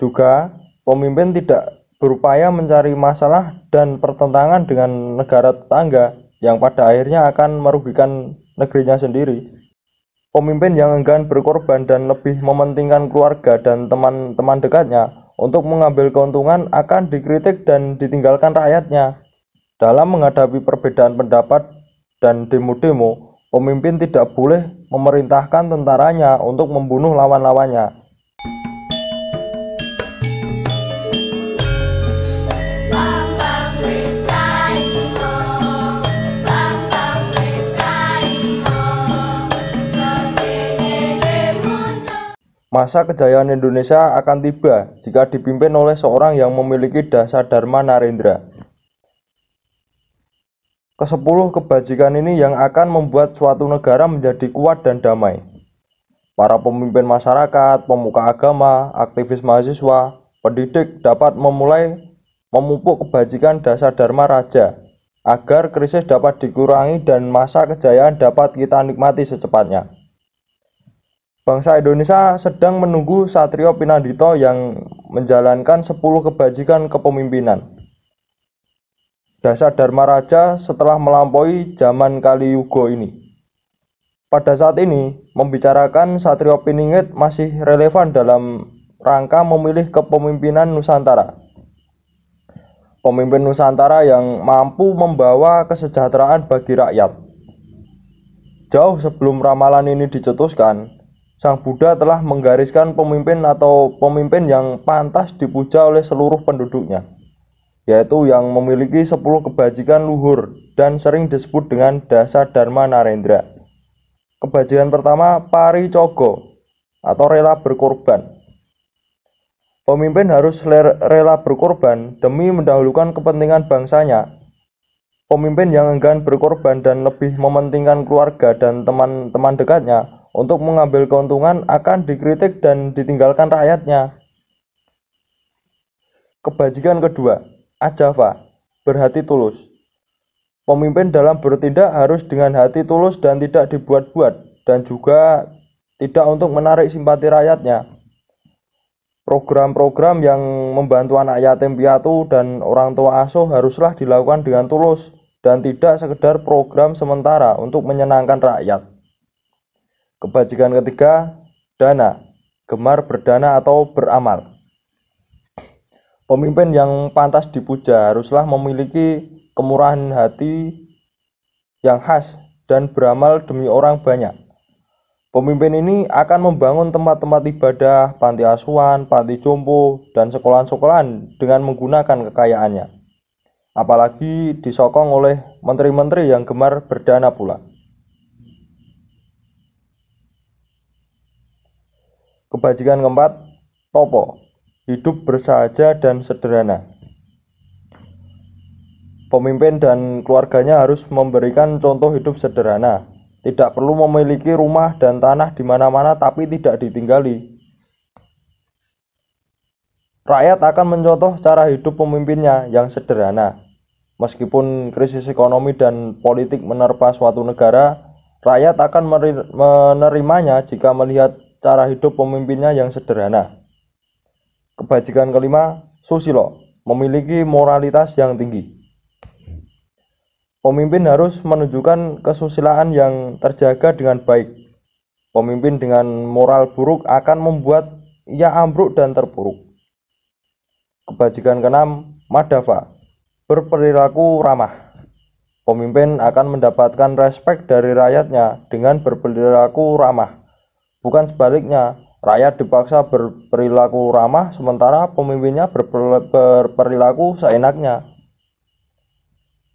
Juga, pemimpin tidak berupaya mencari masalah dan pertentangan dengan negara tetangga yang pada akhirnya akan merugikan negerinya sendiri. Pemimpin yang enggan berkorban dan lebih mementingkan keluarga dan teman-teman dekatnya untuk mengambil keuntungan akan dikritik dan ditinggalkan rakyatnya. Dalam menghadapi perbedaan pendapat dan demo-demo, pemimpin tidak boleh memerintahkan tentaranya untuk membunuh lawan-lawannya Masa kejayaan Indonesia akan tiba jika dipimpin oleh seorang yang memiliki dasar Dharma Narendra. Kesepuluh kebajikan ini yang akan membuat suatu negara menjadi kuat dan damai. Para pemimpin masyarakat, pemuka agama, aktivis mahasiswa, pendidik dapat memulai memupuk kebajikan dasar Dharma Raja agar krisis dapat dikurangi dan masa kejayaan dapat kita nikmati secepatnya. Bangsa Indonesia sedang menunggu Satrio Pinandito yang menjalankan 10 kebajikan kepemimpinan. Dasar Dharma Raja setelah melampaui zaman Kali Yugo ini. Pada saat ini, membicarakan Satrio Piningit masih relevan dalam rangka memilih kepemimpinan Nusantara. Pemimpin Nusantara yang mampu membawa kesejahteraan bagi rakyat. Jauh sebelum ramalan ini dicetuskan, Sang Buddha telah menggariskan pemimpin atau pemimpin yang pantas dipuja oleh seluruh penduduknya, yaitu yang memiliki 10 kebajikan luhur dan sering disebut dengan dasa dharma narendra. Kebajikan pertama, pari cogo atau rela berkorban. Pemimpin harus rela berkorban demi mendahulukan kepentingan bangsanya pemimpin yang enggan berkorban dan lebih mementingkan keluarga dan teman-teman dekatnya untuk mengambil keuntungan akan dikritik dan ditinggalkan rakyatnya. Kebajikan kedua, Ajava, berhati tulus. Pemimpin dalam bertindak harus dengan hati tulus dan tidak dibuat-buat dan juga tidak untuk menarik simpati rakyatnya. Program-program yang membantu anak yatim piatu dan orang tua asuh haruslah dilakukan dengan tulus dan tidak sekedar program sementara untuk menyenangkan rakyat. Kebajikan ketiga, dana, gemar berdana atau beramal. Pemimpin yang pantas dipuja haruslah memiliki kemurahan hati yang khas dan beramal demi orang banyak. Pemimpin ini akan membangun tempat-tempat ibadah, panti asuhan, panti jompo, dan sekolahan-sekolahan dengan menggunakan kekayaannya. Apalagi disokong oleh menteri-menteri yang gemar berdana pula. Kebajikan keempat, topo, hidup bersahaja dan sederhana. Pemimpin dan keluarganya harus memberikan contoh hidup sederhana. Tidak perlu memiliki rumah dan tanah di mana-mana tapi tidak ditinggali. Rakyat akan mencontoh cara hidup pemimpinnya yang sederhana. Meskipun krisis ekonomi dan politik menerpa suatu negara, rakyat akan menerimanya jika melihat cara hidup pemimpinnya yang sederhana. Kebajikan kelima, Susilo memiliki moralitas yang tinggi. Pemimpin harus menunjukkan kesusilaan yang terjaga dengan baik. Pemimpin dengan moral buruk akan membuat ia ambruk dan terpuruk. Kebajikan keenam, Madhava berperilaku ramah. Pemimpin akan mendapatkan respek dari rakyatnya dengan berperilaku ramah. Bukan sebaliknya, rakyat dipaksa berperilaku ramah sementara pemimpinnya berperilaku seenaknya.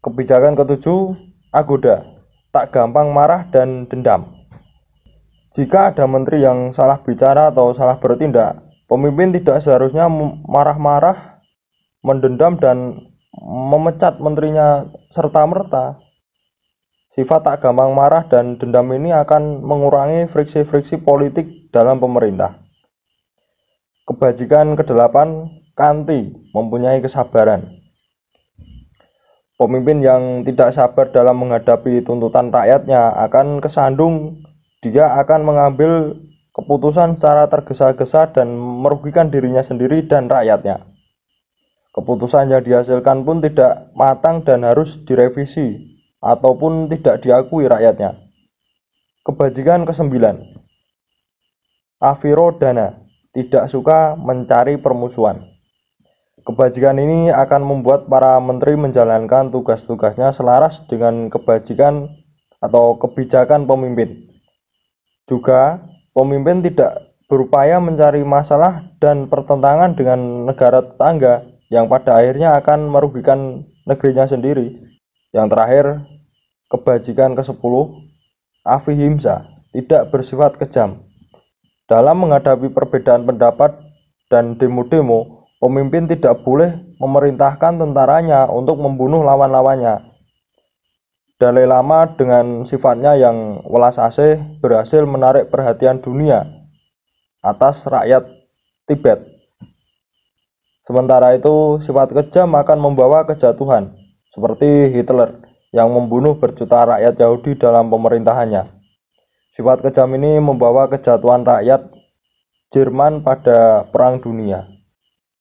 Kebijakan ketujuh, agoda, tak gampang marah dan dendam. Jika ada menteri yang salah bicara atau salah bertindak, pemimpin tidak seharusnya marah-marah, mendendam dan memecat menterinya serta merta Sifat tak gampang marah dan dendam ini akan mengurangi friksi-friksi politik dalam pemerintah. Kebajikan kedelapan, Kanti mempunyai kesabaran. Pemimpin yang tidak sabar dalam menghadapi tuntutan rakyatnya akan kesandung, dia akan mengambil keputusan secara tergesa-gesa dan merugikan dirinya sendiri dan rakyatnya. Keputusan yang dihasilkan pun tidak matang dan harus direvisi ataupun tidak diakui rakyatnya. Kebajikan kesembilan. 9 Afirodana tidak suka mencari permusuhan. Kebajikan ini akan membuat para menteri menjalankan tugas-tugasnya selaras dengan kebajikan atau kebijakan pemimpin. Juga, pemimpin tidak berupaya mencari masalah dan pertentangan dengan negara tetangga yang pada akhirnya akan merugikan negerinya sendiri. Yang terakhir, kebajikan ke-10 afihimsa tidak bersifat kejam dalam menghadapi perbedaan pendapat dan demo-demo pemimpin tidak boleh memerintahkan tentaranya untuk membunuh lawan-lawannya dalai lama dengan sifatnya yang welas asih berhasil menarik perhatian dunia atas rakyat Tibet sementara itu sifat kejam akan membawa kejatuhan seperti Hitler yang membunuh berjuta rakyat Yahudi dalam pemerintahannya. Sifat kejam ini membawa kejatuhan rakyat Jerman pada Perang Dunia.